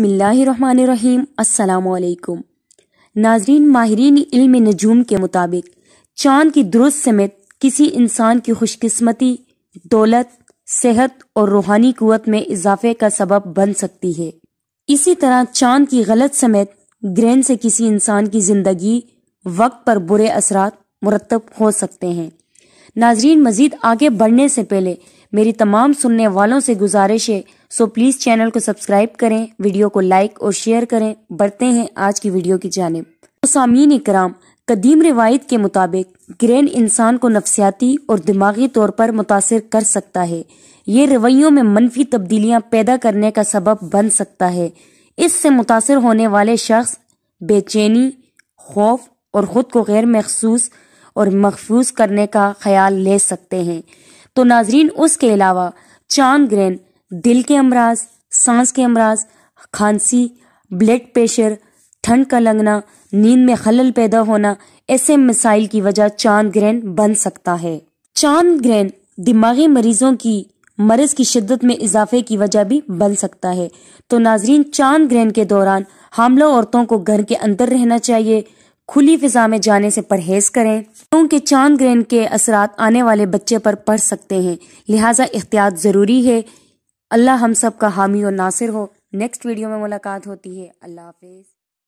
अस्सलामुअलैकुम नाजरीन माहरीन इल्म नजूम के मुताबिक चांद की दुरुस्त समेत किसी इंसान की खुशकस्मती दौलत सेहत और रूहानी कुत में इजाफे का सबब बन सकती है इसी तरह चांद की गलत समेत ग्रहण से किसी इंसान की ज़िंदगी वक्त पर बुरे असरात मुरतब हो सकते हैं नाजरीन मज़ीद आगे बढ़ने से पहले मेरी तमाम सुनने वालों से गुजारिश है सो प्लीज़ चैनल को सब्सक्राइब करें वीडियो को लाइक और शेयर करें बढ़ते हैं आज की वीडियो की जानब तो सामीन कराम कदीम रिवायत के मुताबिक ग्रेन इंसान को नफसियाती और दिमागी तौर पर मुतासर कर सकता है ये रवैयों में मनफी तब्दीलियां पैदा करने का सबब बन सकता है इससे मुतासर होने वाले शख्स बेचैनी खौफ और ख़ुद को गैर महसूस और महफूज करने का ख्याल ले सकते हैं तो नाजरीन उसके अलावा चांद ग्रहण दिल के अमराज सांस के अमराज खांसी ब्लड प्रेशर ठंड का लगना नींद में खलल पैदा होना ऐसे मिसाइल की वजह चांद ग्रहण बन सकता है चांद ग्रहण दिमागी मरीजों की मरीज की शिद्दत में इजाफे की वजह भी बन सकता है तो नाजरीन चांद ग्रहण के दौरान हमला औरतों को घर के अंदर रहना चाहिए खुली फिजा में जाने से परहेज करें क्योंकि चांद ग्रहण के असरात आने वाले बच्चे पर पड़ सकते हैं लिहाजा एहतियात ज़रूरी है अल्लाह हम सब का हामी और नासिर हो नेक्स्ट वीडियो में मुलाकात होती है अल्लाह हाफिज़